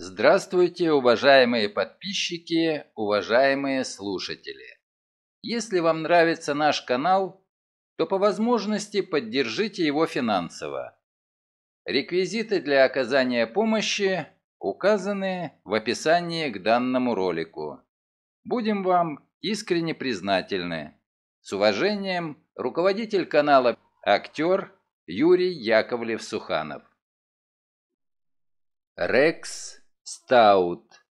Здравствуйте, уважаемые подписчики, уважаемые слушатели. Если вам нравится наш канал, то по возможности поддержите его финансово. Реквизиты для оказания помощи указаны в описании к данному ролику. Будем вам искренне признательны. С уважением, руководитель канала «Актер» Юрий Яковлев-Суханов. Рекс Стаут.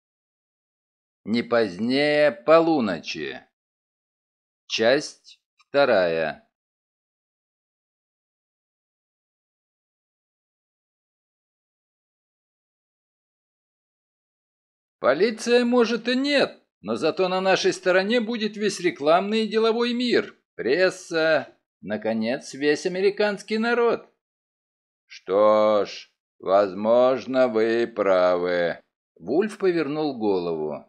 Не позднее полуночи. Часть вторая. Полиция может и нет, но зато на нашей стороне будет весь рекламный и деловой мир, пресса, наконец, весь американский народ. Что ж, возможно, вы правы, Вульф повернул голову.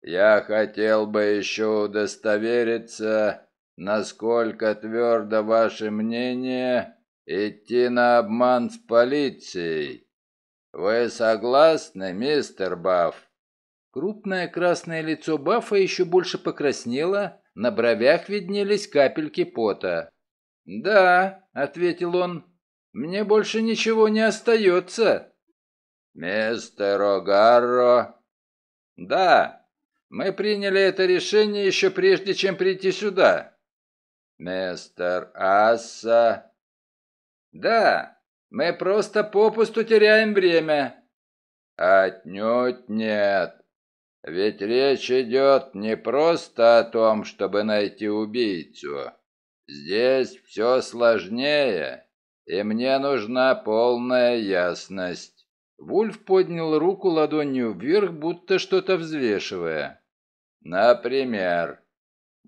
«Я хотел бы еще удостовериться, насколько твердо ваше мнение идти на обман с полицией. Вы согласны, мистер Бафф?» Крупное красное лицо Баффа еще больше покраснело, на бровях виднелись капельки пота. «Да», — ответил он, — «мне больше ничего не остается». «Мистер Огарро?» «Да, мы приняли это решение еще прежде, чем прийти сюда». «Мистер Асса?» «Да, мы просто попусту теряем время». «Отнюдь нет. Ведь речь идет не просто о том, чтобы найти убийцу. Здесь все сложнее, и мне нужна полная ясность». Вульф поднял руку ладонью вверх, будто что-то взвешивая. «Например,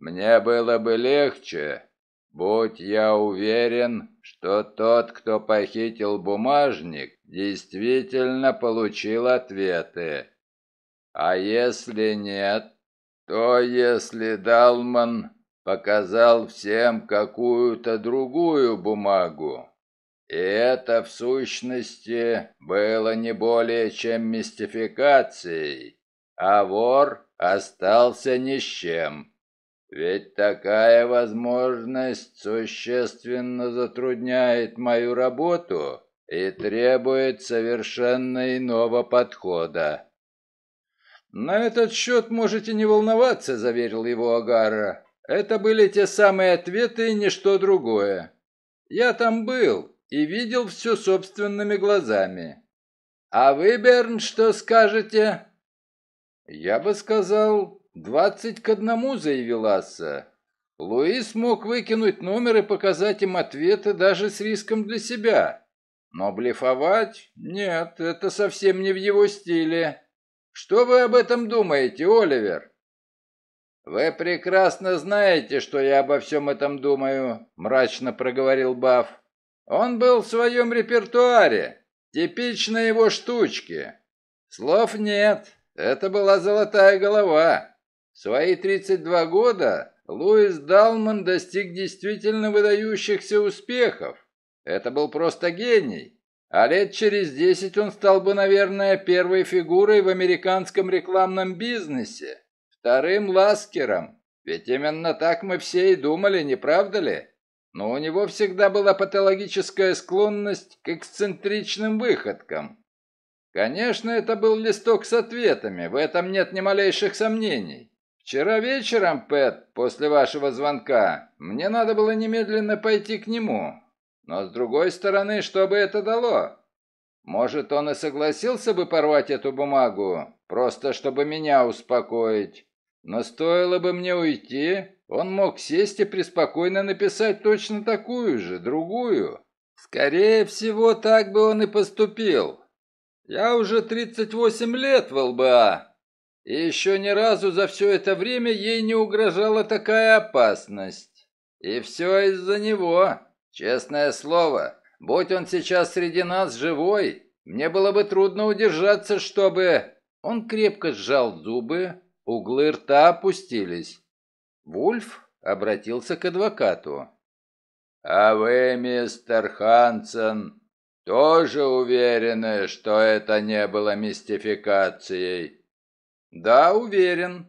мне было бы легче, будь я уверен, что тот, кто похитил бумажник, действительно получил ответы. А если нет, то если Далман показал всем какую-то другую бумагу, и это, в сущности, было не более чем мистификацией, а вор остался ни с чем. Ведь такая возможность существенно затрудняет мою работу и требует совершенно иного подхода. «На этот счет можете не волноваться», — заверил его Агара. «Это были те самые ответы и ничто другое. Я там был, и видел все собственными глазами. А вы, Берн, что скажете? Я бы сказал, двадцать к одному, заявил Асса. Луис мог выкинуть номер и показать им ответы даже с риском для себя. Но блефовать? Нет, это совсем не в его стиле. Что вы об этом думаете, Оливер? Вы прекрасно знаете, что я обо всем этом думаю, мрачно проговорил Бафф. Он был в своем репертуаре. Типичные его штучки. Слов нет. Это была золотая голова. В свои 32 года Луис Далман достиг действительно выдающихся успехов. Это был просто гений. А лет через десять он стал бы, наверное, первой фигурой в американском рекламном бизнесе. Вторым ласкером. Ведь именно так мы все и думали, не правда ли? но у него всегда была патологическая склонность к эксцентричным выходкам. Конечно, это был листок с ответами, в этом нет ни малейших сомнений. Вчера вечером, Пэт, после вашего звонка, мне надо было немедленно пойти к нему. Но с другой стороны, что бы это дало? Может, он и согласился бы порвать эту бумагу, просто чтобы меня успокоить. Но стоило бы мне уйти, он мог сесть и преспокойно написать точно такую же, другую. Скорее всего, так бы он и поступил. Я уже 38 лет в ЛБА, и еще ни разу за все это время ей не угрожала такая опасность. И все из-за него, честное слово. Будь он сейчас среди нас живой, мне было бы трудно удержаться, чтобы...» Он крепко сжал зубы, углы рта опустились. Вульф обратился к адвокату. «А вы, мистер Хансен, тоже уверены, что это не было мистификацией?» «Да, уверен».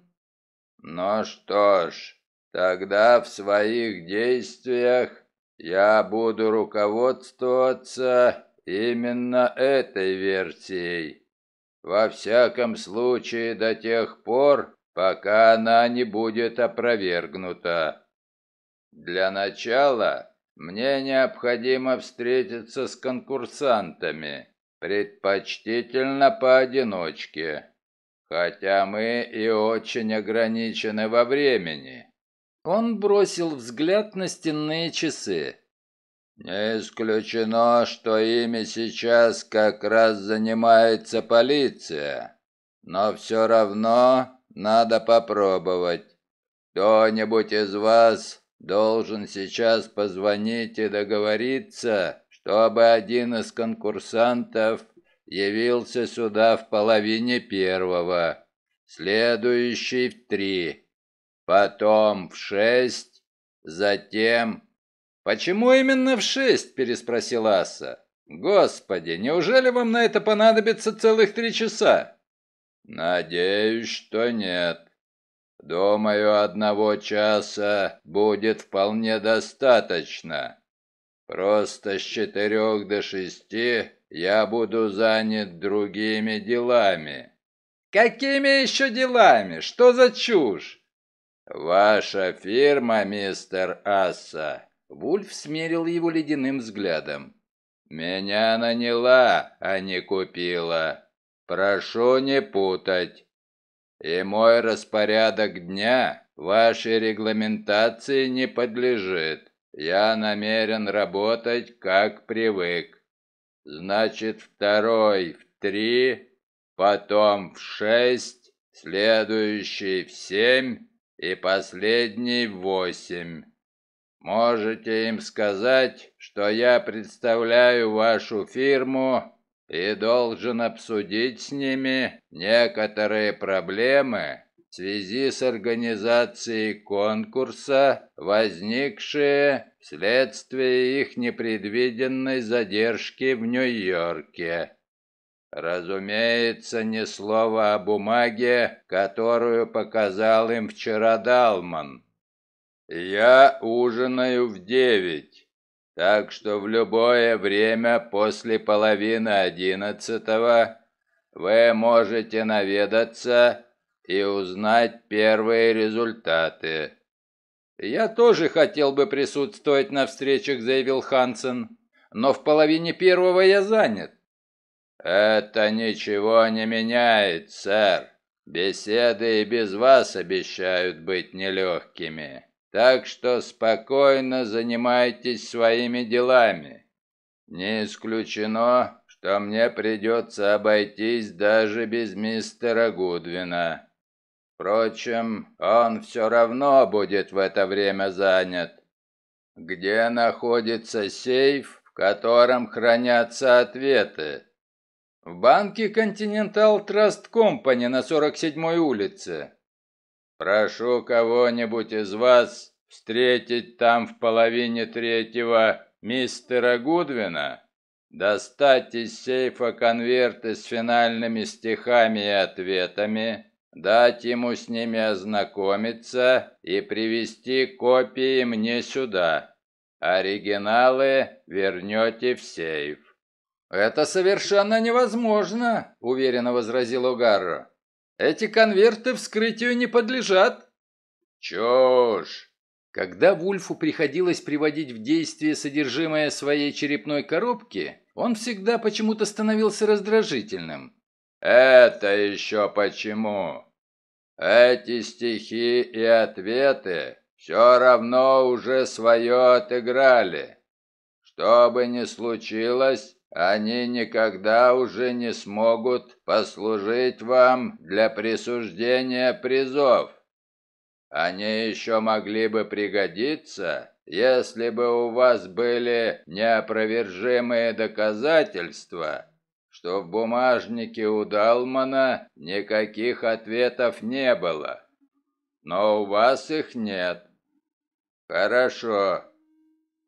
«Ну что ж, тогда в своих действиях я буду руководствоваться именно этой версией. Во всяком случае, до тех пор, пока она не будет опровергнута. Для начала мне необходимо встретиться с конкурсантами, предпочтительно поодиночке, хотя мы и очень ограничены во времени». Он бросил взгляд на стенные часы. «Не исключено, что ими сейчас как раз занимается полиция, но все равно надо попробовать. Кто-нибудь из вас должен сейчас позвонить и договориться, чтобы один из конкурсантов явился сюда в половине первого, следующий в три, потом в шесть, затем... «Почему именно в шесть?» – переспросил Аса. «Господи, неужели вам на это понадобится целых три часа?» Надеюсь, что нет. Думаю, одного часа будет вполне достаточно. Просто с четырех до шести я буду занят другими делами. Какими еще делами? Что за чушь? Ваша фирма, мистер Асса. Вульф смерил его ледяным взглядом. Меня наняла, а не купила. Прошу не путать. И мой распорядок дня вашей регламентации не подлежит. Я намерен работать, как привык. Значит, второй в три, потом в шесть, следующий в семь и последний в восемь. Можете им сказать, что я представляю вашу фирму и должен обсудить с ними некоторые проблемы в связи с организацией конкурса, возникшие вследствие их непредвиденной задержки в Нью-Йорке. Разумеется, ни слова о бумаге, которую показал им вчера Далман. «Я ужинаю в девять так что в любое время после половины одиннадцатого вы можете наведаться и узнать первые результаты. «Я тоже хотел бы присутствовать на встречах», — заявил Хансен, «но в половине первого я занят». «Это ничего не меняет, сэр. Беседы и без вас обещают быть нелегкими». Так что спокойно занимайтесь своими делами. Не исключено, что мне придется обойтись даже без мистера Гудвина. Впрочем, он все равно будет в это время занят. Где находится сейф, в котором хранятся ответы? В банке Continental Trust Company на 47-й улице. Прошу кого-нибудь из вас встретить там в половине третьего мистера Гудвина, достать из сейфа конверты с финальными стихами и ответами, дать ему с ними ознакомиться и привести копии мне сюда. Оригиналы вернете в сейф». «Это совершенно невозможно», — уверенно возразил Угарро. Эти конверты вскрытию не подлежат. Чушь! Когда Вульфу приходилось приводить в действие содержимое своей черепной коробки, он всегда почему-то становился раздражительным. Это еще почему? Эти стихи и ответы все равно уже свое отыграли. Что бы ни случилось, они никогда уже не смогут послужить вам для присуждения призов. Они еще могли бы пригодиться, если бы у вас были неопровержимые доказательства, что в бумажнике у Далмана никаких ответов не было. Но у вас их нет. Хорошо,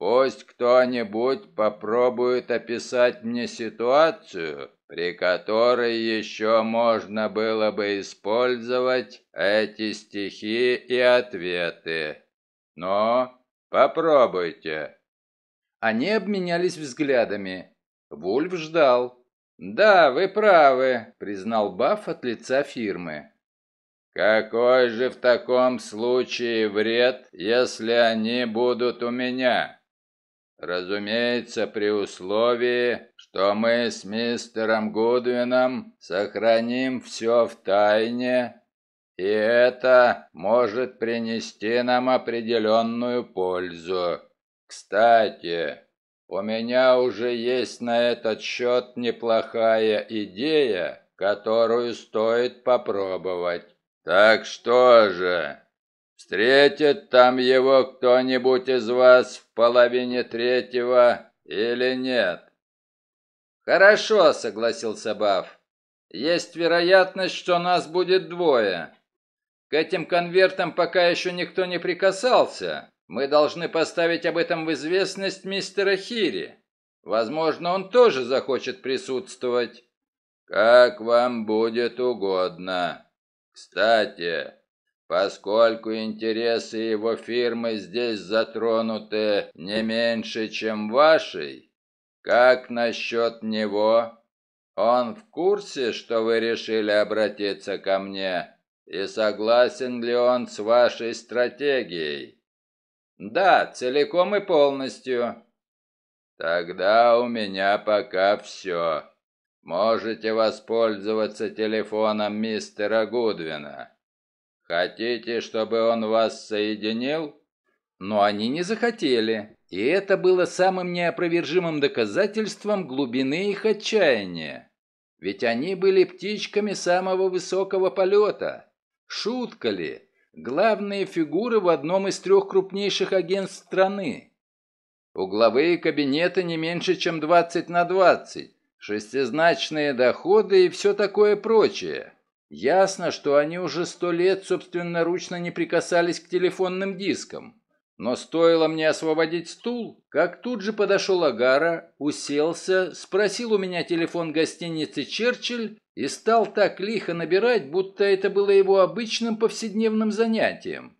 Пусть кто-нибудь попробует описать мне ситуацию, при которой еще можно было бы использовать эти стихи и ответы. Но попробуйте. Они обменялись взглядами. Вульф ждал. «Да, вы правы», — признал Бафф от лица фирмы. «Какой же в таком случае вред, если они будут у меня?» Разумеется, при условии, что мы с мистером Гудвином сохраним все в тайне, и это может принести нам определенную пользу. Кстати, у меня уже есть на этот счет неплохая идея, которую стоит попробовать. Так что же, Встретит там его кто-нибудь из вас в половине третьего или нет?» «Хорошо», — согласился Бафф. «Есть вероятность, что нас будет двое. К этим конвертам пока еще никто не прикасался. Мы должны поставить об этом в известность мистера Хири. Возможно, он тоже захочет присутствовать». «Как вам будет угодно. Кстати, поскольку интересы его фирмы здесь затронуты не меньше, чем вашей. Как насчет него? Он в курсе, что вы решили обратиться ко мне, и согласен ли он с вашей стратегией? Да, целиком и полностью. Тогда у меня пока все. Можете воспользоваться телефоном мистера Гудвина. Хотите, чтобы он вас соединил? Но они не захотели, и это было самым неопровержимым доказательством глубины их отчаяния. Ведь они были птичками самого высокого полета. Шутка ли? Главные фигуры в одном из трех крупнейших агентств страны. Угловые кабинеты не меньше, чем 20 на 20, шестизначные доходы и все такое прочее. Ясно, что они уже сто лет собственноручно не прикасались к телефонным дискам. Но стоило мне освободить стул, как тут же подошел Агара, уселся, спросил у меня телефон гостиницы «Черчилль» и стал так лихо набирать, будто это было его обычным повседневным занятием.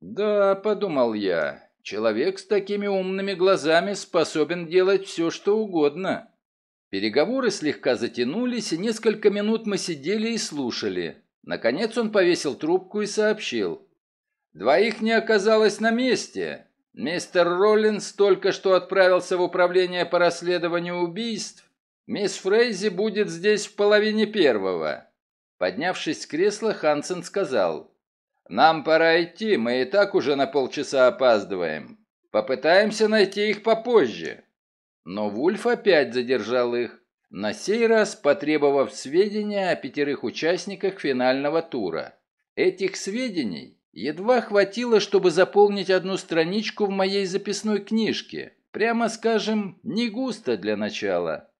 «Да», — подумал я, — «человек с такими умными глазами способен делать все, что угодно». Переговоры слегка затянулись, и несколько минут мы сидели и слушали. Наконец он повесил трубку и сообщил. «Двоих не оказалось на месте. Мистер Роллинс только что отправился в управление по расследованию убийств. Мисс Фрейзи будет здесь в половине первого». Поднявшись с кресла, Хансен сказал. «Нам пора идти, мы и так уже на полчаса опаздываем. Попытаемся найти их попозже». Но Вульф опять задержал их, на сей раз потребовав сведения о пятерых участниках финального тура. Этих сведений едва хватило, чтобы заполнить одну страничку в моей записной книжке. Прямо скажем, не густо для начала.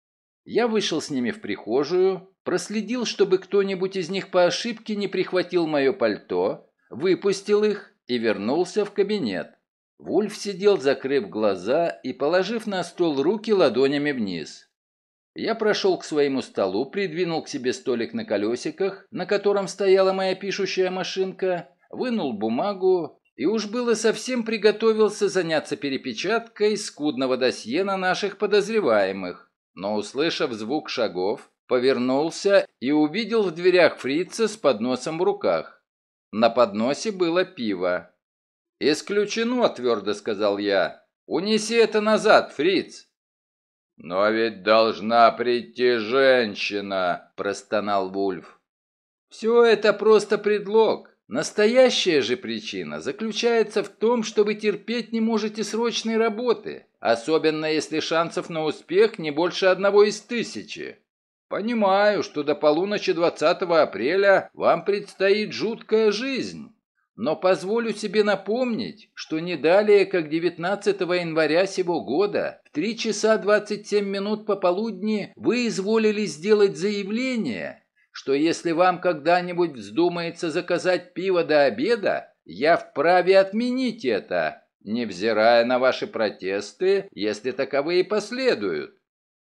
Я вышел с ними в прихожую, проследил, чтобы кто-нибудь из них по ошибке не прихватил мое пальто, выпустил их и вернулся в кабинет. Вульф сидел, закрыв глаза и положив на стол руки ладонями вниз. Я прошел к своему столу, придвинул к себе столик на колесиках, на котором стояла моя пишущая машинка, вынул бумагу и уж было совсем приготовился заняться перепечаткой скудного досье на наших подозреваемых. Но, услышав звук шагов, повернулся и увидел в дверях фрица с подносом в руках. На подносе было пиво. «Исключено», — твердо сказал я. «Унеси это назад, фриц». «Но ведь должна прийти женщина», — простонал Вульф. «Все это просто предлог. Настоящая же причина заключается в том, что вы терпеть не можете срочной работы, особенно если шансов на успех не больше одного из тысячи. Понимаю, что до полуночи 20 апреля вам предстоит жуткая жизнь». Но позволю себе напомнить, что не далее, как 19 января сего года, в 3 часа 27 минут пополудни вы изволили сделать заявление, что если вам когда-нибудь вздумается заказать пиво до обеда, я вправе отменить это, невзирая на ваши протесты, если таковые последуют.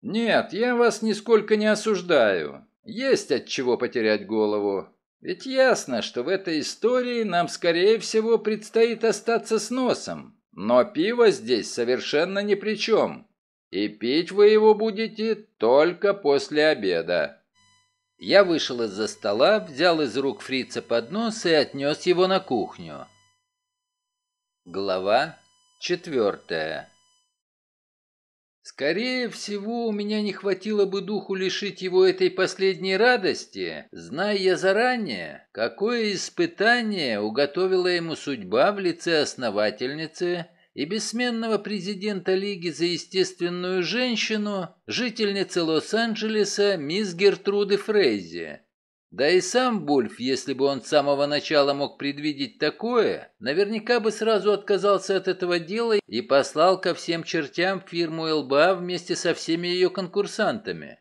Нет, я вас нисколько не осуждаю. Есть от чего потерять голову. Ведь ясно, что в этой истории нам, скорее всего, предстоит остаться с носом. Но пиво здесь совершенно ни при чем. И пить вы его будете только после обеда. Я вышел из-за стола, взял из рук фрица поднос и отнес его на кухню. Глава четвертая. Скорее всего, у меня не хватило бы духу лишить его этой последней радости, зная я заранее, какое испытание уготовила ему судьба в лице основательницы и бессменного президента Лиги за естественную женщину, жительницы Лос-Анджелеса мисс Гертруды Фрейзи, да и сам Бульф, если бы он с самого начала мог предвидеть такое, наверняка бы сразу отказался от этого дела и послал ко всем чертям фирму ЛБА вместе со всеми ее конкурсантами.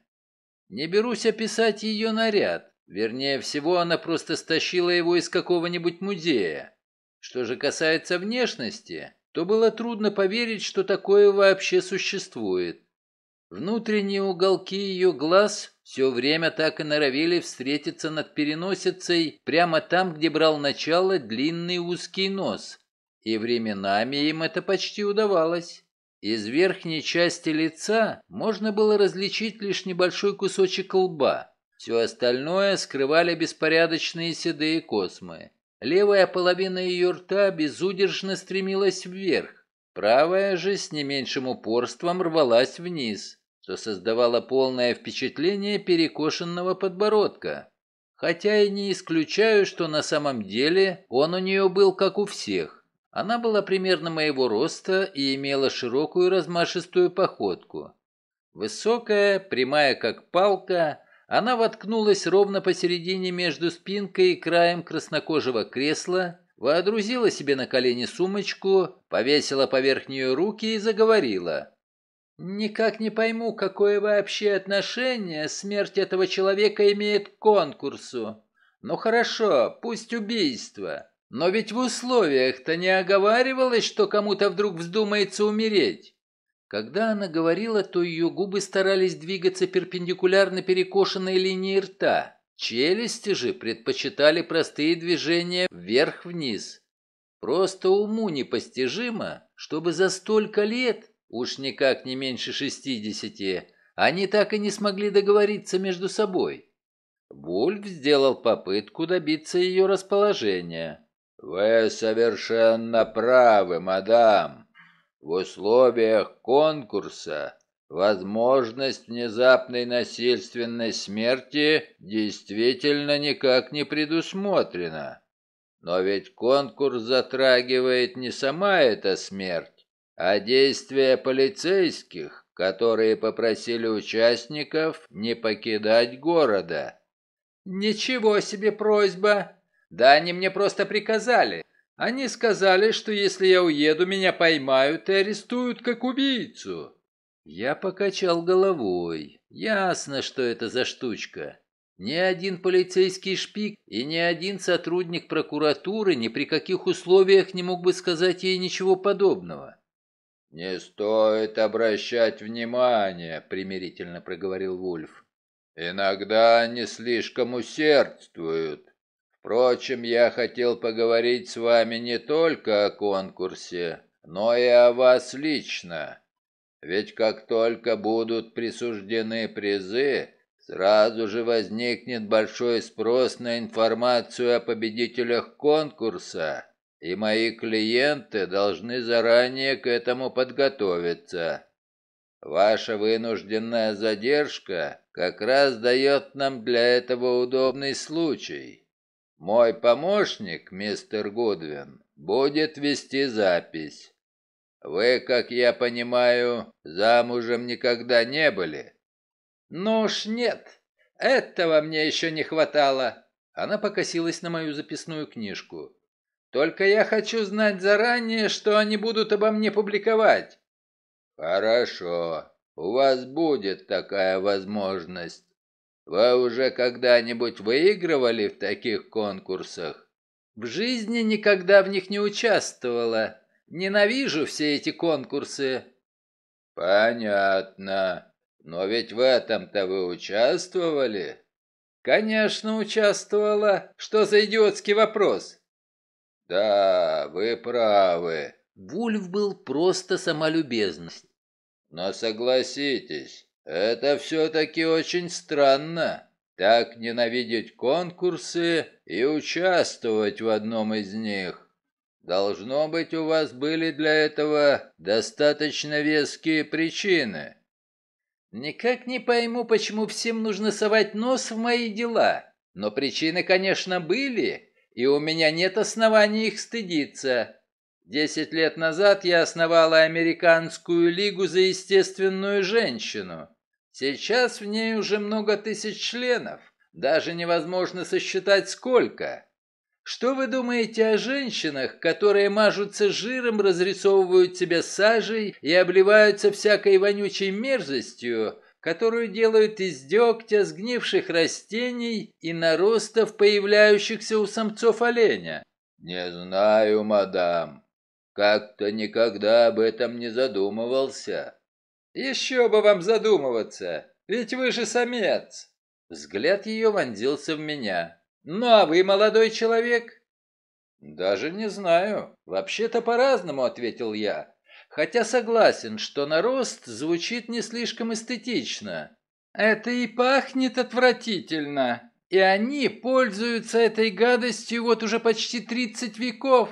Не берусь описать ее наряд. Вернее всего, она просто стащила его из какого-нибудь музея. Что же касается внешности, то было трудно поверить, что такое вообще существует. Внутренние уголки ее глаз все время так и норовили встретиться над переносицей прямо там, где брал начало длинный узкий нос. И временами им это почти удавалось. Из верхней части лица можно было различить лишь небольшой кусочек лба. Все остальное скрывали беспорядочные седые космы. Левая половина ее рта безудержно стремилась вверх, правая же с не меньшим упорством рвалась вниз – что создавало полное впечатление перекошенного подбородка. Хотя и не исключаю, что на самом деле он у нее был как у всех. Она была примерно моего роста и имела широкую размашистую походку. Высокая, прямая как палка, она воткнулась ровно посередине между спинкой и краем краснокожего кресла, воодрузила себе на колени сумочку, повесила поверх нее руки и заговорила. Никак не пойму, какое вообще отношение смерть этого человека имеет к конкурсу. Ну хорошо, пусть убийство. Но ведь в условиях-то не оговаривалось, что кому-то вдруг вздумается умереть. Когда она говорила, то ее губы старались двигаться перпендикулярно перекошенной линии рта. Челюсти же предпочитали простые движения вверх-вниз. Просто уму непостижимо, чтобы за столько лет Уж никак не меньше шестидесяти. Они так и не смогли договориться между собой. Вульф сделал попытку добиться ее расположения. «Вы совершенно правы, мадам. В условиях конкурса возможность внезапной насильственной смерти действительно никак не предусмотрена. Но ведь конкурс затрагивает не сама эта смерть, а действия полицейских, которые попросили участников не покидать города. «Ничего себе просьба! Да они мне просто приказали. Они сказали, что если я уеду, меня поймают и арестуют как убийцу». Я покачал головой. Ясно, что это за штучка. Ни один полицейский шпик и ни один сотрудник прокуратуры ни при каких условиях не мог бы сказать ей ничего подобного. «Не стоит обращать внимание», — примирительно проговорил Вульф. «Иногда они слишком усердствуют. Впрочем, я хотел поговорить с вами не только о конкурсе, но и о вас лично. Ведь как только будут присуждены призы, сразу же возникнет большой спрос на информацию о победителях конкурса, и мои клиенты должны заранее к этому подготовиться. Ваша вынужденная задержка как раз дает нам для этого удобный случай. Мой помощник, мистер Гудвин, будет вести запись. Вы, как я понимаю, замужем никогда не были? Ну уж нет, этого мне еще не хватало. Она покосилась на мою записную книжку. Только я хочу знать заранее, что они будут обо мне публиковать». «Хорошо, у вас будет такая возможность. Вы уже когда-нибудь выигрывали в таких конкурсах?» «В жизни никогда в них не участвовала. Ненавижу все эти конкурсы». «Понятно. Но ведь в этом-то вы участвовали?» «Конечно, участвовала. Что за идиотский вопрос?» Да, вы правы. Вульф был просто самолюбезность. Но согласитесь, это все-таки очень странно. Так ненавидеть конкурсы и участвовать в одном из них. Должно быть, у вас были для этого достаточно веские причины. Никак не пойму, почему всем нужно совать нос в мои дела. Но причины, конечно, были и у меня нет оснований их стыдиться. Десять лет назад я основала Американскую лигу за естественную женщину. Сейчас в ней уже много тысяч членов, даже невозможно сосчитать сколько. Что вы думаете о женщинах, которые мажутся жиром, разрисовывают себя сажей и обливаются всякой вонючей мерзостью, которую делают из дегтя, сгнивших растений и наростов, появляющихся у самцов оленя? Не знаю, мадам. Как-то никогда об этом не задумывался. Еще бы вам задумываться, ведь вы же самец. Взгляд ее вонзился в меня. Ну а вы, молодой человек? Даже не знаю. Вообще-то по-разному, ответил я хотя согласен, что на рост звучит не слишком эстетично. Это и пахнет отвратительно, и они пользуются этой гадостью вот уже почти 30 веков.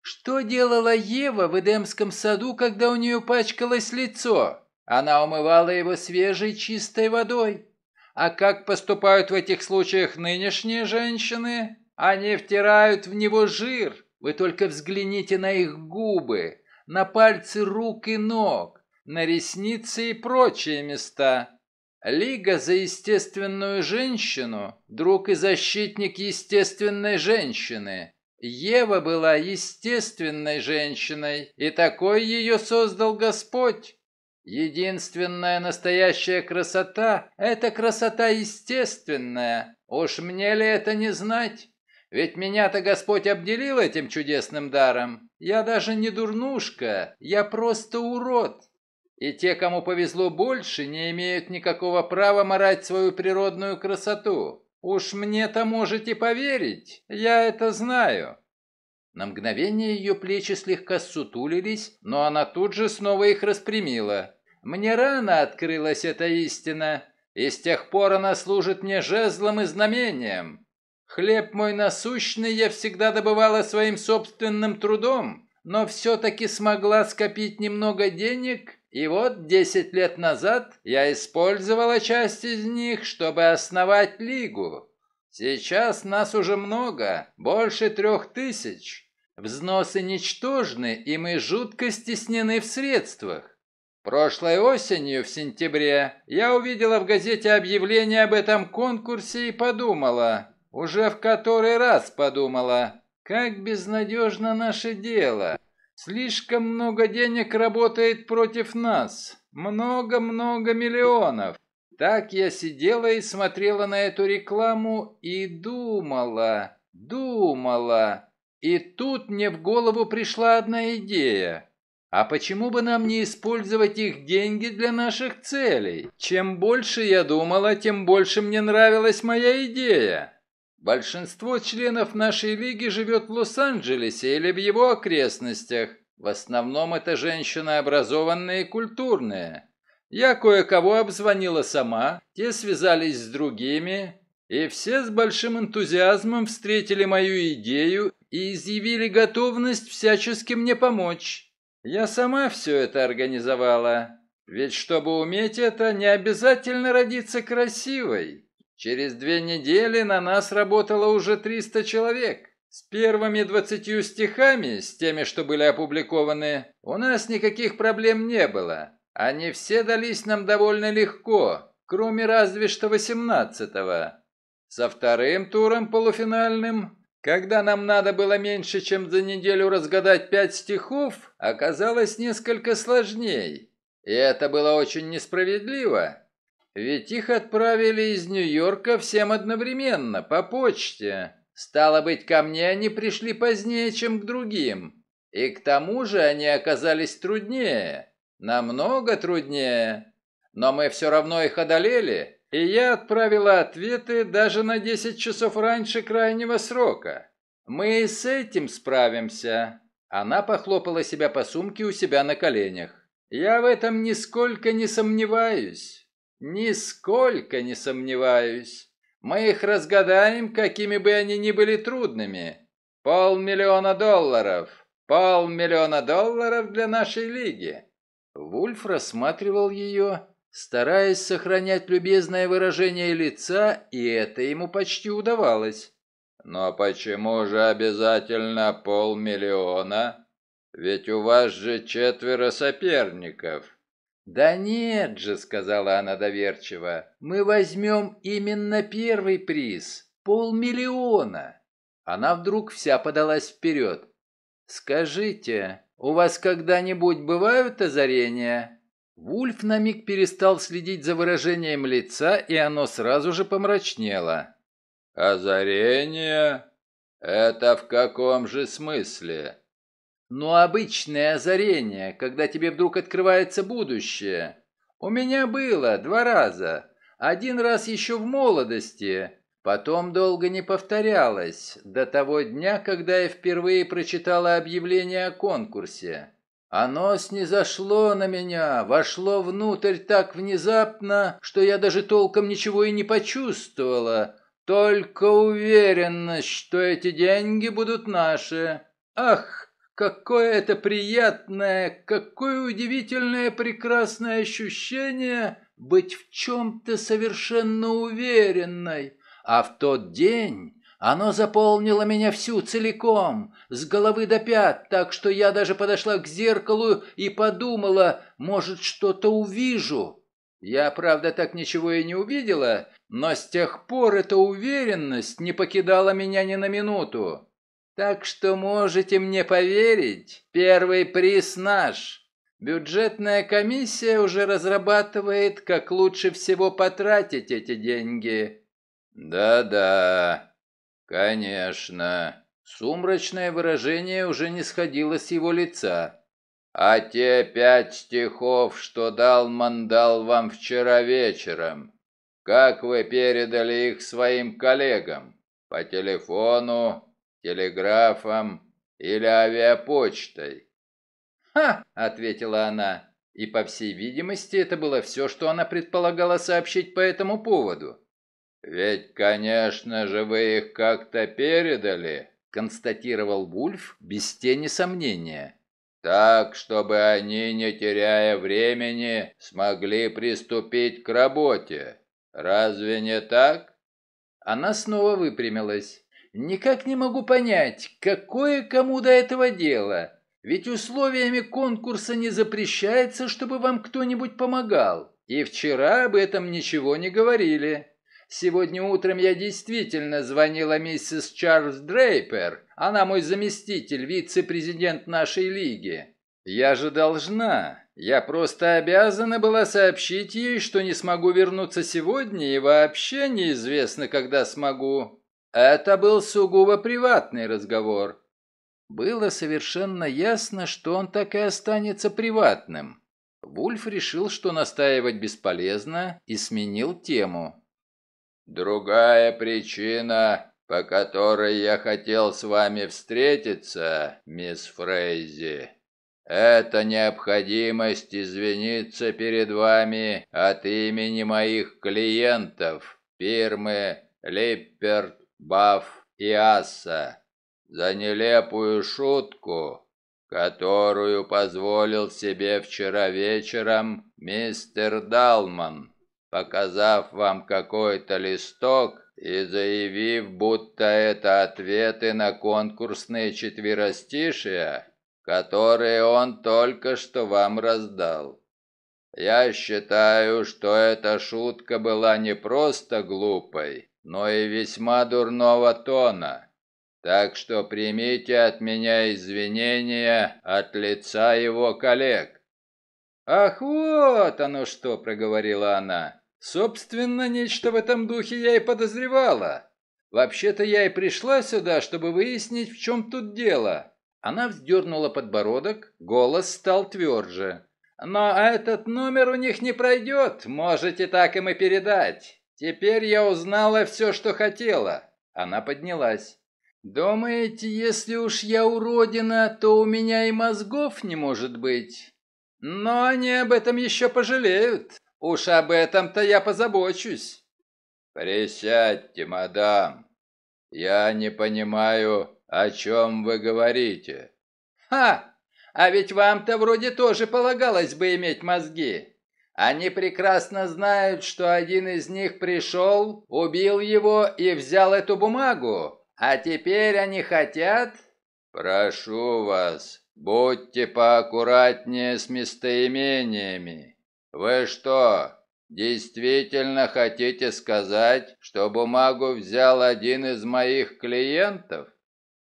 Что делала Ева в Эдемском саду, когда у нее пачкалось лицо? Она умывала его свежей чистой водой. А как поступают в этих случаях нынешние женщины? Они втирают в него жир. Вы только взгляните на их губы на пальцы рук и ног, на ресницы и прочие места. Лига за естественную женщину, друг и защитник естественной женщины. Ева была естественной женщиной, и такой ее создал Господь. Единственная настоящая красота – это красота естественная. Уж мне ли это не знать? Ведь меня-то Господь обделил этим чудесным даром. Я даже не дурнушка, я просто урод. И те, кому повезло больше, не имеют никакого права марать свою природную красоту. Уж мне-то можете поверить, я это знаю». На мгновение ее плечи слегка сутулились, но она тут же снова их распрямила. «Мне рано открылась эта истина, и с тех пор она служит мне жезлом и знамением. Хлеб мой насущный я всегда добывала своим собственным трудом, но все-таки смогла скопить немного денег, и вот 10 лет назад я использовала часть из них, чтобы основать лигу. Сейчас нас уже много, больше трех тысяч. Взносы ничтожны, и мы жутко стеснены в средствах. Прошлой осенью, в сентябре, я увидела в газете объявление об этом конкурсе и подумала, уже в который раз подумала, как безнадежно наше дело. Слишком много денег работает против нас. Много-много миллионов. Так я сидела и смотрела на эту рекламу и думала, думала. И тут мне в голову пришла одна идея. А почему бы нам не использовать их деньги для наших целей? Чем больше я думала, тем больше мне нравилась моя идея. Большинство членов нашей лиги живет в Лос-Анджелесе или в его окрестностях. В основном это женщины образованные и культурные. Я кое-кого обзвонила сама, те связались с другими, и все с большим энтузиазмом встретили мою идею и изъявили готовность всячески мне помочь. Я сама все это организовала. Ведь чтобы уметь это, не обязательно родиться красивой. Через две недели на нас работало уже 300 человек. С первыми двадцатью стихами, с теми, что были опубликованы, у нас никаких проблем не было. Они все дались нам довольно легко, кроме разве что восемнадцатого. Со вторым туром полуфинальным, когда нам надо было меньше, чем за неделю разгадать пять стихов, оказалось несколько сложней. И это было очень несправедливо, ведь их отправили из Нью-Йорка всем одновременно, по почте. Стало быть, ко мне они пришли позднее, чем к другим. И к тому же они оказались труднее, намного труднее. Но мы все равно их одолели, и я отправила ответы даже на 10 часов раньше крайнего срока. Мы и с этим справимся. Она похлопала себя по сумке у себя на коленях. Я в этом нисколько не сомневаюсь. Нисколько не сомневаюсь. Мы их разгадаем, какими бы они ни были трудными. Полмиллиона долларов. Полмиллиона долларов для нашей лиги. Вульф рассматривал ее, стараясь сохранять любезное выражение лица, и это ему почти удавалось. Но почему же обязательно полмиллиона? Ведь у вас же четверо соперников. «Да нет же», — сказала она доверчиво, — «мы возьмем именно первый приз, полмиллиона». Она вдруг вся подалась вперед. «Скажите, у вас когда-нибудь бывают озарения?» Вульф на миг перестал следить за выражением лица, и оно сразу же помрачнело. «Озарение? Это в каком же смысле?» Но обычное озарение, когда тебе вдруг открывается будущее. У меня было два раза. Один раз еще в молодости. Потом долго не повторялось, до того дня, когда я впервые прочитала объявление о конкурсе. Оно снизошло на меня, вошло внутрь так внезапно, что я даже толком ничего и не почувствовала. Только уверенность, что эти деньги будут наши. Ах, Какое это приятное, какое удивительное прекрасное ощущение быть в чем-то совершенно уверенной. А в тот день оно заполнило меня всю целиком, с головы до пят, так что я даже подошла к зеркалу и подумала, может, что-то увижу. Я, правда, так ничего и не увидела, но с тех пор эта уверенность не покидала меня ни на минуту. Так что можете мне поверить, первый приз наш. Бюджетная комиссия уже разрабатывает, как лучше всего потратить эти деньги. Да-да, конечно. Сумрачное выражение уже не сходило с его лица. А те пять стихов, что дал Мандал вам вчера вечером, как вы передали их своим коллегам? По телефону, телеграфом или авиапочтой. «Ха!» — ответила она. И, по всей видимости, это было все, что она предполагала сообщить по этому поводу. «Ведь, конечно же, вы их как-то передали», — констатировал Вульф без тени сомнения. «Так, чтобы они, не теряя времени, смогли приступить к работе. Разве не так?» Она снова выпрямилась. Никак не могу понять, какое кому до этого дело. Ведь условиями конкурса не запрещается, чтобы вам кто-нибудь помогал. И вчера об этом ничего не говорили. Сегодня утром я действительно звонила миссис Чарльз Дрейпер. Она мой заместитель, вице-президент нашей лиги. Я же должна. Я просто обязана была сообщить ей, что не смогу вернуться сегодня и вообще неизвестно, когда смогу. Это был сугубо приватный разговор. Было совершенно ясно, что он так и останется приватным. Вульф решил, что настаивать бесполезно, и сменил тему. «Другая причина, по которой я хотел с вами встретиться, мисс Фрейзи, это необходимость извиниться перед вами от имени моих клиентов, фирмы Липперт. Баф и Асса за нелепую шутку, которую позволил себе вчера вечером мистер Далман, показав вам какой-то листок и заявив, будто это ответы на конкурсные четверостишия, которые он только что вам раздал. Я считаю, что эта шутка была не просто глупой, но и весьма дурного тона. Так что примите от меня извинения от лица его коллег». «Ах, вот оно что!» — проговорила она. «Собственно, нечто в этом духе я и подозревала. Вообще-то я и пришла сюда, чтобы выяснить, в чем тут дело». Она вздернула подбородок, голос стал тверже. «Но этот номер у них не пройдет, можете так им и передать. «Теперь я узнала все, что хотела». Она поднялась. «Думаете, если уж я уродина, то у меня и мозгов не может быть? Но они об этом еще пожалеют. Уж об этом-то я позабочусь». «Присядьте, мадам. Я не понимаю, о чем вы говорите». «Ха! А ведь вам-то вроде тоже полагалось бы иметь мозги. Они прекрасно знают, что один из них пришел, убил его и взял эту бумагу. А теперь они хотят... Прошу вас, будьте поаккуратнее с местоимениями. Вы что, действительно хотите сказать, что бумагу взял один из моих клиентов?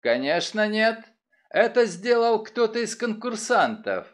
Конечно, нет. Это сделал кто-то из конкурсантов.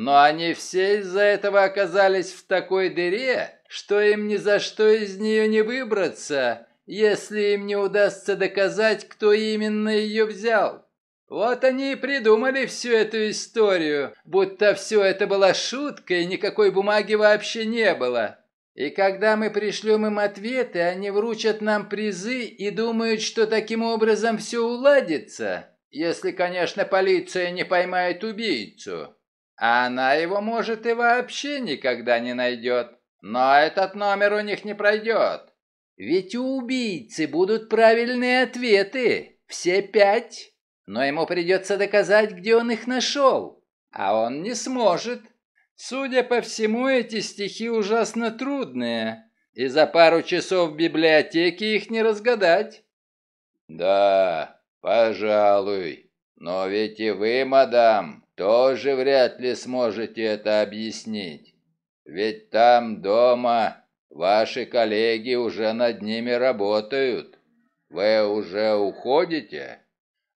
Но они все из-за этого оказались в такой дыре, что им ни за что из нее не выбраться, если им не удастся доказать, кто именно ее взял. Вот они и придумали всю эту историю, будто все это была шутка и никакой бумаги вообще не было. И когда мы пришлем им ответы, они вручат нам призы и думают, что таким образом все уладится. Если, конечно, полиция не поймает убийцу она его, может, и вообще никогда не найдет. Но этот номер у них не пройдет. Ведь у убийцы будут правильные ответы, все пять. Но ему придется доказать, где он их нашел. А он не сможет. Судя по всему, эти стихи ужасно трудные. И за пару часов в библиотеке их не разгадать. Да, пожалуй. Но ведь и вы, мадам, тоже вряд ли сможете это объяснить. Ведь там, дома, ваши коллеги уже над ними работают. Вы уже уходите?»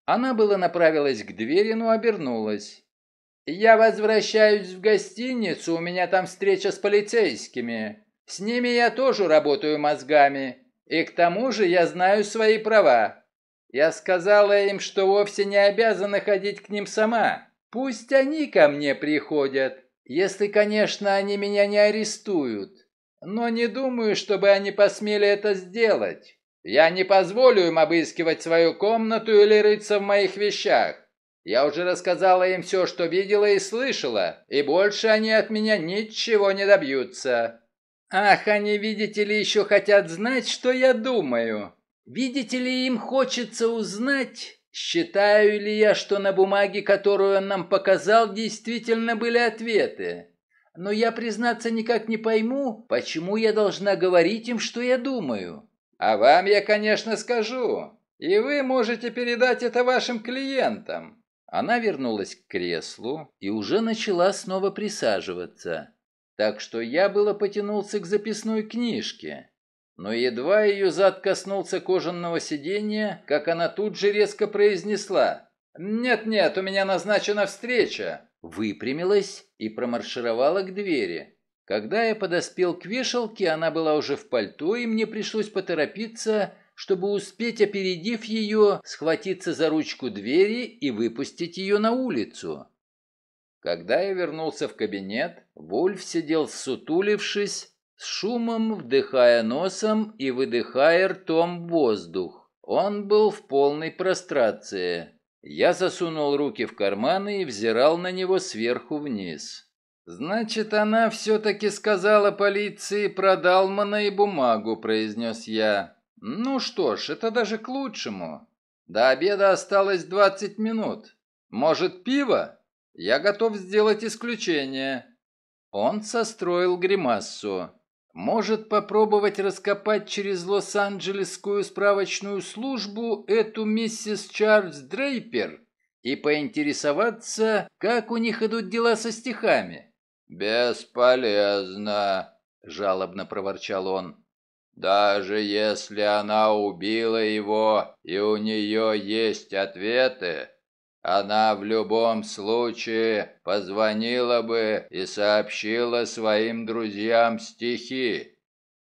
Она было направилась к двери, но обернулась. «Я возвращаюсь в гостиницу, у меня там встреча с полицейскими. С ними я тоже работаю мозгами, и к тому же я знаю свои права. Я сказала им, что вовсе не обязана ходить к ним сама. Пусть они ко мне приходят, если, конечно, они меня не арестуют. Но не думаю, чтобы они посмели это сделать. Я не позволю им обыскивать свою комнату или рыться в моих вещах. Я уже рассказала им все, что видела и слышала, и больше они от меня ничего не добьются. Ах, они, видите ли, еще хотят знать, что я думаю. Видите ли, им хочется узнать, Считаю ли я, что на бумаге, которую он нам показал, действительно были ответы? Но я, признаться, никак не пойму, почему я должна говорить им, что я думаю. А вам я, конечно, скажу. И вы можете передать это вашим клиентам. Она вернулась к креслу и уже начала снова присаживаться. Так что я было потянулся к записной книжке. Но едва ее зад коснулся кожаного сиденья, как она тут же резко произнесла «Нет-нет, у меня назначена встреча!» Выпрямилась и промаршировала к двери. Когда я подоспел к вешалке, она была уже в пальто, и мне пришлось поторопиться, чтобы успеть, опередив ее, схватиться за ручку двери и выпустить ее на улицу. Когда я вернулся в кабинет, Вольф сидел сутулившись, с шумом вдыхая носом и выдыхая ртом воздух. Он был в полной прострации. Я засунул руки в карманы и взирал на него сверху вниз. «Значит, она все-таки сказала полиции про Далмана и бумагу», — произнес я. «Ну что ж, это даже к лучшему. До обеда осталось двадцать минут. Может, пиво? Я готов сделать исключение». Он состроил гримассу. Может попробовать раскопать через Лос-Анджелесскую справочную службу эту миссис Чарльз Дрейпер и поинтересоваться, как у них идут дела со стихами? «Бесполезно», — жалобно проворчал он. «Даже если она убила его и у нее есть ответы, она в любом случае позвонила бы и сообщила своим друзьям стихи.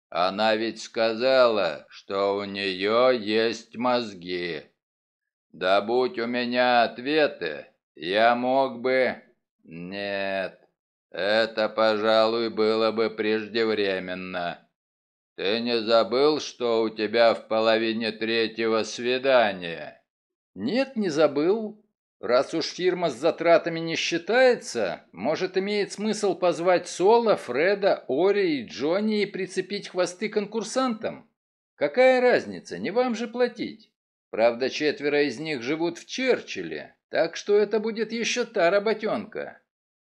Она ведь сказала, что у нее есть мозги. Да будь у меня ответы, я мог бы... Нет, это, пожалуй, было бы преждевременно. Ты не забыл, что у тебя в половине третьего свидания? Нет, не забыл. Раз уж фирма с затратами не считается, может имеет смысл позвать Соло, Фреда, Ори и Джонни и прицепить хвосты конкурсантам? Какая разница, не вам же платить. Правда, четверо из них живут в Черчилле, так что это будет еще та работенка.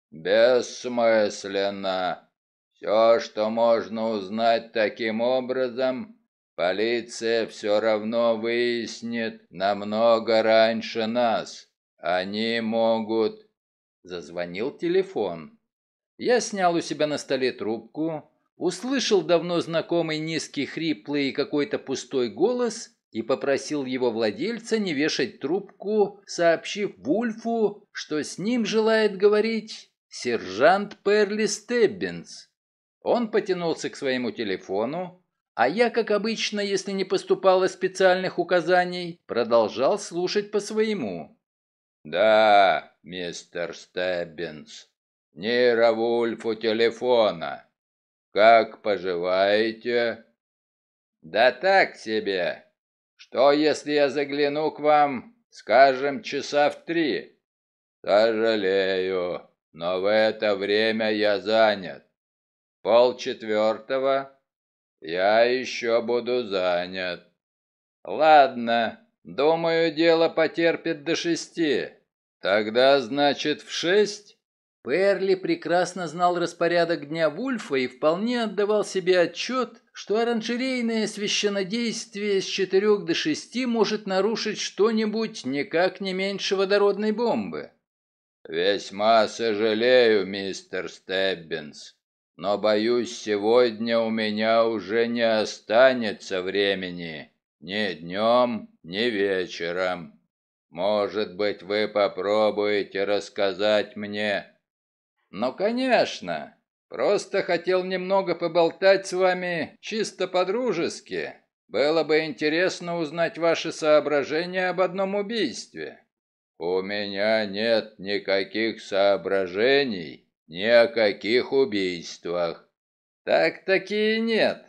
Бессмысленно. Все, что можно узнать таким образом, полиция все равно выяснит намного раньше нас. Они могут... Зазвонил телефон. Я снял у себя на столе трубку, услышал давно знакомый низкий хриплый и какой-то пустой голос и попросил его владельца не вешать трубку, сообщив Вульфу, что с ним желает говорить сержант Перли Стеббинс. Он потянулся к своему телефону, а я, как обычно, если не поступало специальных указаний, продолжал слушать по своему. «Да, мистер Стеббинс, нейровульф у телефона. Как поживаете?» «Да так себе. Что, если я загляну к вам, скажем, часа в три?» «Сожалею, но в это время я занят. Пол четвертого я еще буду занят». «Ладно, Думаю, дело потерпит до шести. Тогда, значит, в шесть? Перли прекрасно знал распорядок дня Вульфа и вполне отдавал себе отчет, что оранжерейное священодействие с четырех до шести может нарушить что-нибудь никак не меньше водородной бомбы. «Весьма сожалею, мистер Стеббинс, но, боюсь, сегодня у меня уже не останется времени ни днем, ни вечером. Может быть, вы попробуете рассказать мне?» «Ну, конечно. Просто хотел немного поболтать с вами чисто по-дружески. Было бы интересно узнать ваши соображения об одном убийстве». «У меня нет никаких соображений ни о каких убийствах». «Так-таки и нет.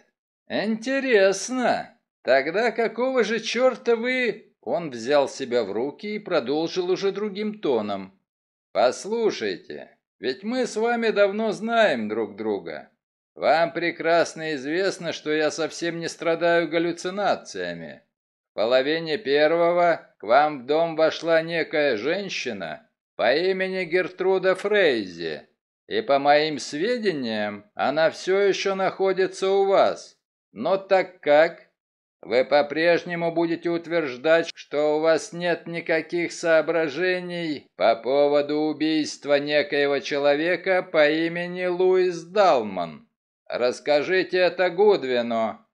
Интересно». Тогда какого же черта вы...» Он взял себя в руки и продолжил уже другим тоном. «Послушайте, ведь мы с вами давно знаем друг друга. Вам прекрасно известно, что я совсем не страдаю галлюцинациями. В половине первого к вам в дом вошла некая женщина по имени Гертруда Фрейзи, и, по моим сведениям, она все еще находится у вас. Но так как вы по-прежнему будете утверждать, что у вас нет никаких соображений по поводу убийства некоего человека по имени Луис Далман. Расскажите это Гудвину.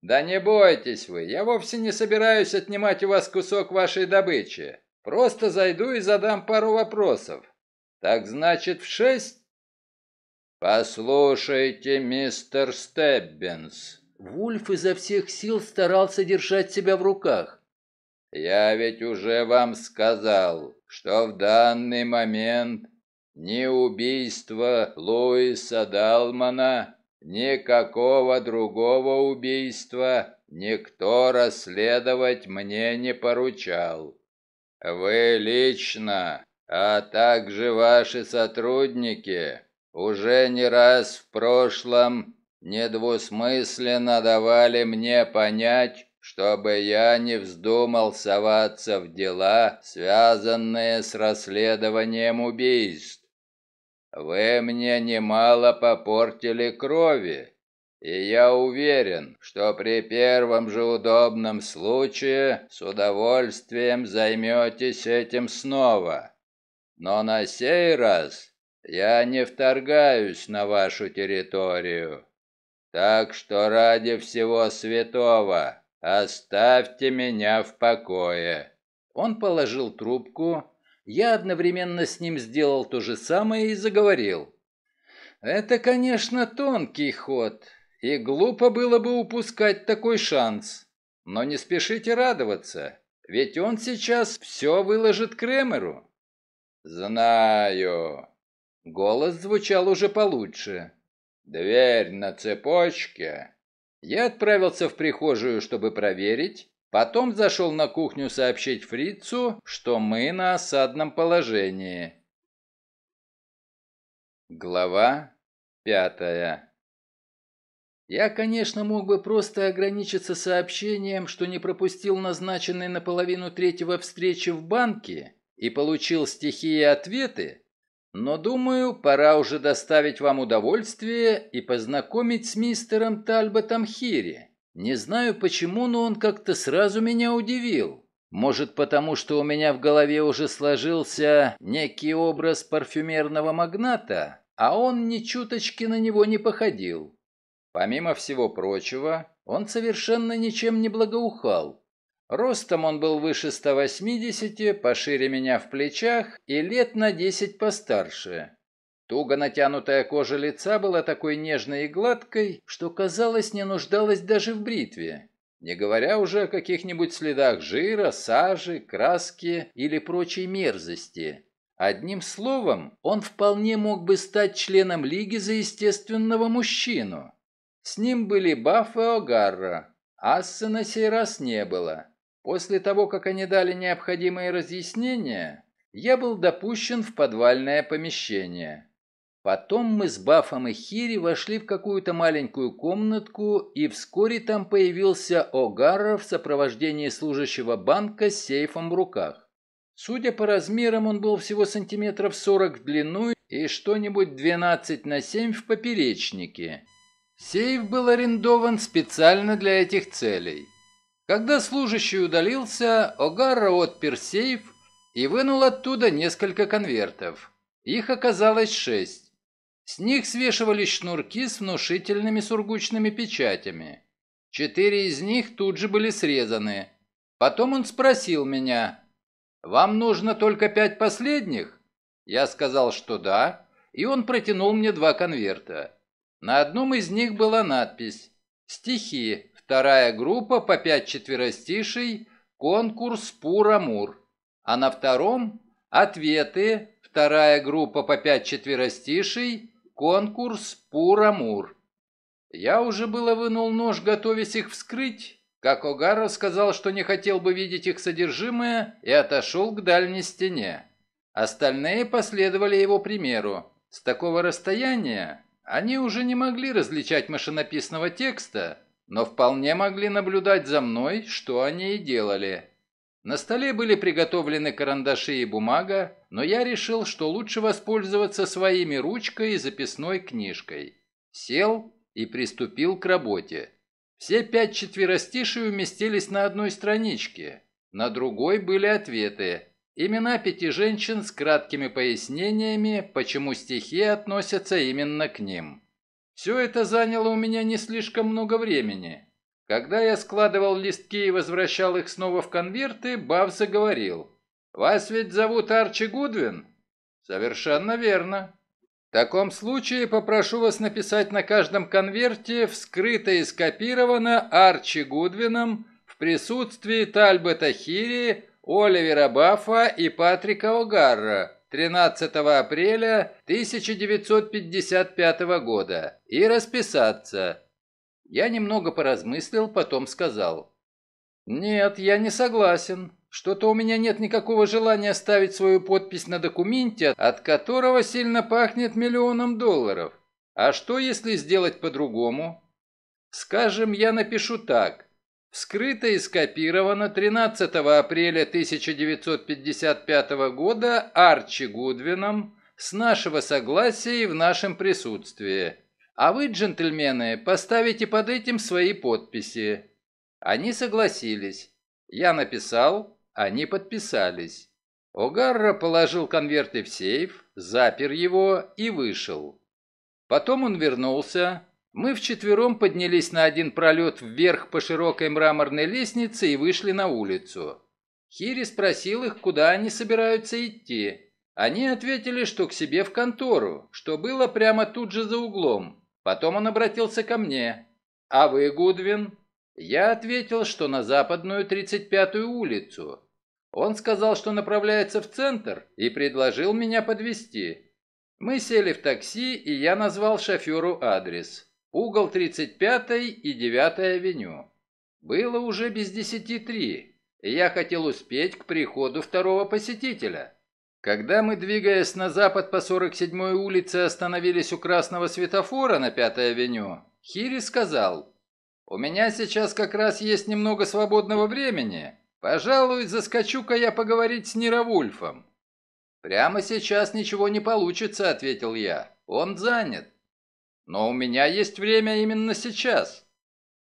Да не бойтесь вы, я вовсе не собираюсь отнимать у вас кусок вашей добычи. Просто зайду и задам пару вопросов. Так значит, в шесть? Послушайте, мистер Стеббинс, Вульф изо всех сил старался держать себя в руках. «Я ведь уже вам сказал, что в данный момент ни убийство Луиса Далмана, ни какого другого убийства никто расследовать мне не поручал. Вы лично, а также ваши сотрудники, уже не раз в прошлом недвусмысленно давали мне понять, чтобы я не вздумал соваться в дела, связанные с расследованием убийств. Вы мне немало попортили крови, и я уверен, что при первом же удобном случае с удовольствием займетесь этим снова. Но на сей раз я не вторгаюсь на вашу территорию. Так что ради всего святого оставьте меня в покое». Он положил трубку. Я одновременно с ним сделал то же самое и заговорил. «Это, конечно, тонкий ход, и глупо было бы упускать такой шанс. Но не спешите радоваться, ведь он сейчас все выложит Кремеру». «Знаю». Голос звучал уже получше дверь на цепочке. Я отправился в прихожую, чтобы проверить, потом зашел на кухню сообщить фрицу, что мы на осадном положении. Глава пятая я, конечно, мог бы просто ограничиться сообщением, что не пропустил назначенной наполовину третьего встречи в банке и получил стихи и ответы, но, думаю, пора уже доставить вам удовольствие и познакомить с мистером Тальботом Хири. Не знаю почему, но он как-то сразу меня удивил. Может, потому что у меня в голове уже сложился некий образ парфюмерного магната, а он ни чуточки на него не походил. Помимо всего прочего, он совершенно ничем не благоухал. Ростом он был выше 180, пошире меня в плечах и лет на 10 постарше. Туго натянутая кожа лица была такой нежной и гладкой, что, казалось, не нуждалась даже в бритве. Не говоря уже о каких-нибудь следах жира, сажи, краски или прочей мерзости. Одним словом, он вполне мог бы стать членом Лиги за естественного мужчину. С ним были Бафф и О'Гарра. Асса на сей раз не было. После того, как они дали необходимые разъяснения, я был допущен в подвальное помещение. Потом мы с Бафом и Хири вошли в какую-то маленькую комнатку, и вскоре там появился Огара в сопровождении служащего банка с сейфом в руках. Судя по размерам, он был всего сантиметров сорок в длину и что-нибудь 12 на 7 в поперечнике. Сейф был арендован специально для этих целей. Когда служащий удалился, Огарра отпер сейф и вынул оттуда несколько конвертов. Их оказалось шесть. С них свешивались шнурки с внушительными сургучными печатями. Четыре из них тут же были срезаны. Потом он спросил меня, «Вам нужно только пять последних?» Я сказал, что да, и он протянул мне два конверта. На одном из них была надпись «Стихи Вторая группа по пять четверостишей – конкурс Пур-Амур. А на втором – ответы, вторая группа по пять четверостишей – конкурс Пур-Амур. Я уже было вынул нож, готовясь их вскрыть, как Огара сказал, что не хотел бы видеть их содержимое, и отошел к дальней стене. Остальные последовали его примеру. С такого расстояния они уже не могли различать машинописного текста, но вполне могли наблюдать за мной, что они и делали. На столе были приготовлены карандаши и бумага, но я решил, что лучше воспользоваться своими ручкой и записной книжкой. Сел и приступил к работе. Все пять четверостишей уместились на одной страничке. На другой были ответы. Имена пяти женщин с краткими пояснениями, почему стихи относятся именно к ним. Все это заняло у меня не слишком много времени. Когда я складывал листки и возвращал их снова в конверты, Бав заговорил. «Вас ведь зовут Арчи Гудвин?» «Совершенно верно». «В таком случае попрошу вас написать на каждом конверте вскрыто и скопировано Арчи Гудвином в присутствии Тальбета Хири, Оливера Баффа и Патрика О'Гарра, 13 апреля 1955 года и расписаться. Я немного поразмыслил, потом сказал. Нет, я не согласен. Что-то у меня нет никакого желания ставить свою подпись на документе, от которого сильно пахнет миллионом долларов. А что, если сделать по-другому? Скажем, я напишу так. Вскрыто и скопировано 13 апреля 1955 года Арчи Гудвином с нашего согласия и в нашем присутствии. А вы, джентльмены, поставите под этим свои подписи. Они согласились. Я написал, они подписались. О'Гарра положил конверты в сейф, запер его и вышел. Потом он вернулся, мы вчетвером поднялись на один пролет вверх по широкой мраморной лестнице и вышли на улицу. Хири спросил их, куда они собираются идти. Они ответили, что к себе в контору, что было прямо тут же за углом. Потом он обратился ко мне. «А вы, Гудвин?» Я ответил, что на западную 35-ю улицу. Он сказал, что направляется в центр и предложил меня подвести. Мы сели в такси, и я назвал шоферу адрес. Угол 35-й и 9-й авеню. Было уже без десяти три, и я хотел успеть к приходу второго посетителя. Когда мы, двигаясь на запад по 47-й улице, остановились у красного светофора на 5-й авеню, Хири сказал, «У меня сейчас как раз есть немного свободного времени. Пожалуй, заскочу-ка я поговорить с Нировульфом». «Прямо сейчас ничего не получится», — ответил я. «Он занят». Но у меня есть время именно сейчас.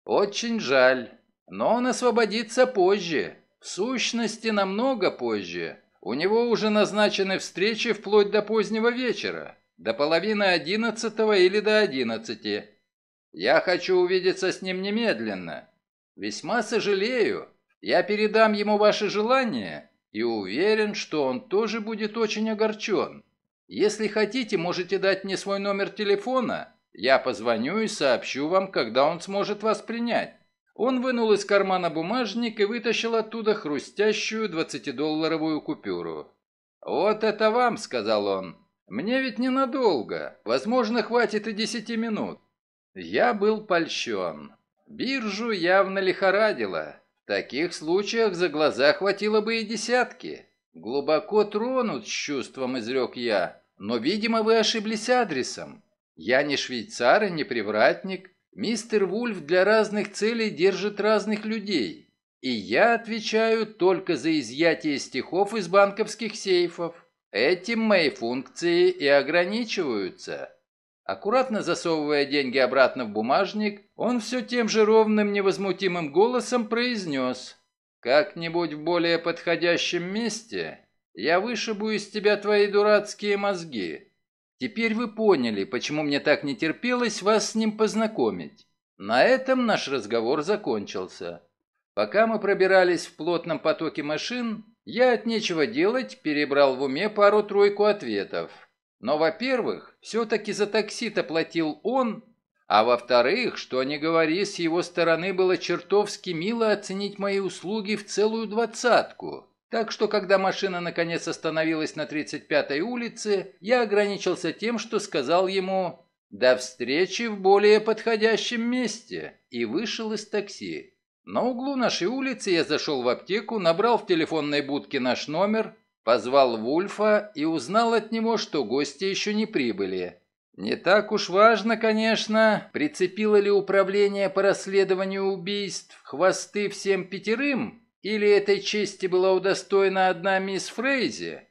Очень жаль. Но он освободится позже. В сущности, намного позже. У него уже назначены встречи вплоть до позднего вечера. До половины одиннадцатого или до одиннадцати. Я хочу увидеться с ним немедленно. Весьма сожалею. Я передам ему ваше желание и уверен, что он тоже будет очень огорчен. Если хотите, можете дать мне свой номер телефона, я позвоню и сообщу вам, когда он сможет вас принять». Он вынул из кармана бумажник и вытащил оттуда хрустящую двадцатидолларовую купюру. «Вот это вам», — сказал он. «Мне ведь ненадолго. Возможно, хватит и десяти минут». Я был польщен. Биржу явно лихорадило. В таких случаях за глаза хватило бы и десятки. Глубоко тронут с чувством, изрек я. Но, видимо, вы ошиблись адресом. Я не швейцар и не привратник. Мистер Вульф для разных целей держит разных людей. И я отвечаю только за изъятие стихов из банковских сейфов. Этим мои функции и ограничиваются. Аккуратно засовывая деньги обратно в бумажник, он все тем же ровным невозмутимым голосом произнес «Как-нибудь в более подходящем месте я вышибу из тебя твои дурацкие мозги». Теперь вы поняли, почему мне так не терпелось вас с ним познакомить. На этом наш разговор закончился. Пока мы пробирались в плотном потоке машин, я от нечего делать перебрал в уме пару-тройку ответов. Но, во-первых, все-таки за такси-то платил он, а во-вторых, что не говори, с его стороны было чертовски мило оценить мои услуги в целую двадцатку. Так что, когда машина наконец остановилась на 35-й улице, я ограничился тем, что сказал ему «До встречи в более подходящем месте» и вышел из такси. На углу нашей улицы я зашел в аптеку, набрал в телефонной будке наш номер, позвал Вульфа и узнал от него, что гости еще не прибыли. Не так уж важно, конечно, прицепило ли управление по расследованию убийств хвосты всем пятерым, или этой чести была удостоена одна мисс Фрейзи?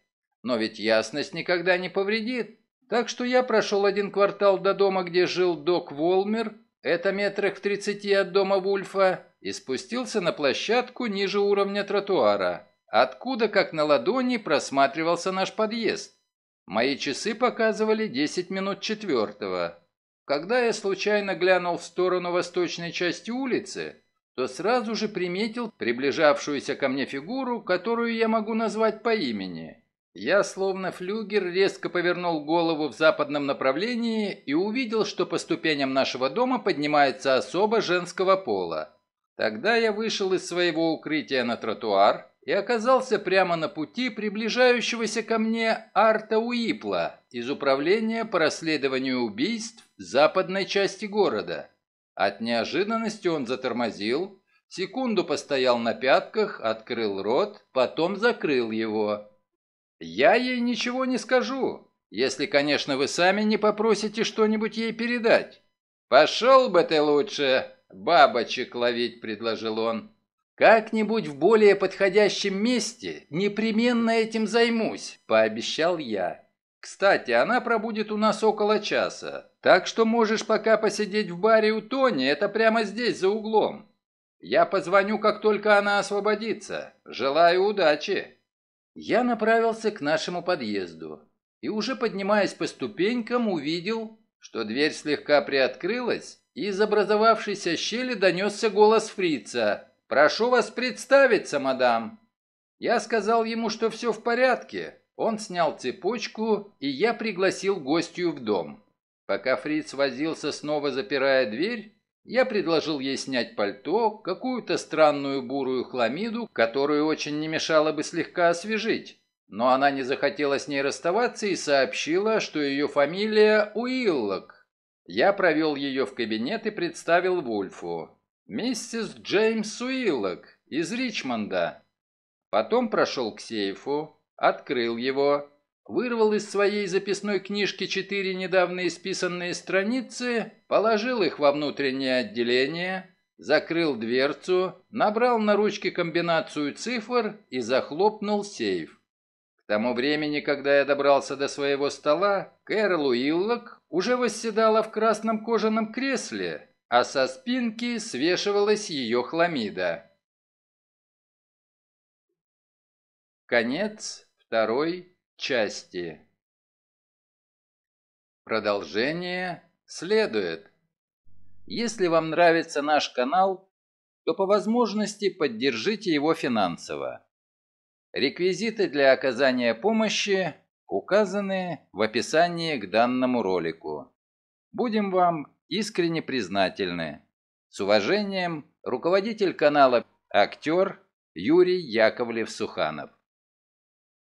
Но ведь ясность никогда не повредит. Так что я прошел один квартал до дома, где жил док Волмер, это метрах в тридцати от дома Вульфа, и спустился на площадку ниже уровня тротуара, откуда, как на ладони, просматривался наш подъезд. Мои часы показывали 10 минут четвертого. Когда я случайно глянул в сторону восточной части улицы, то сразу же приметил приближавшуюся ко мне фигуру, которую я могу назвать по имени. Я, словно флюгер, резко повернул голову в западном направлении и увидел, что по ступеням нашего дома поднимается особа женского пола. Тогда я вышел из своего укрытия на тротуар и оказался прямо на пути приближающегося ко мне Арта Уипла из Управления по расследованию убийств западной части города. От неожиданности он затормозил, секунду постоял на пятках, открыл рот, потом закрыл его. «Я ей ничего не скажу, если, конечно, вы сами не попросите что-нибудь ей передать». «Пошел бы ты лучше, бабочек ловить», — предложил он. «Как-нибудь в более подходящем месте непременно этим займусь», — пообещал я. Кстати, она пробудет у нас около часа, так что можешь пока посидеть в баре у Тони, это прямо здесь, за углом. Я позвоню, как только она освободится. Желаю удачи. Я направился к нашему подъезду и уже поднимаясь по ступенькам, увидел, что дверь слегка приоткрылась, и из образовавшейся щели донесся голос фрица. «Прошу вас представиться, мадам!» Я сказал ему, что все в порядке, он снял цепочку, и я пригласил гостью в дом. Пока Фриц возился, снова запирая дверь, я предложил ей снять пальто, какую-то странную бурую хламиду, которую очень не мешало бы слегка освежить. Но она не захотела с ней расставаться и сообщила, что ее фамилия Уиллок. Я провел ее в кабинет и представил Вульфу. «Миссис Джеймс Уиллок из Ричмонда». Потом прошел к сейфу, открыл его, вырвал из своей записной книжки четыре недавно исписанные страницы, положил их во внутреннее отделение, закрыл дверцу, набрал на ручке комбинацию цифр и захлопнул сейф. К тому времени, когда я добрался до своего стола, Кэрол Уиллок уже восседала в красном кожаном кресле, а со спинки свешивалась ее хламида. Конец второй части. Продолжение следует. Если вам нравится наш канал, то по возможности поддержите его финансово. Реквизиты для оказания помощи указаны в описании к данному ролику. Будем вам искренне признательны. С уважением, руководитель канала «Актер» Юрий Яковлев-Суханов.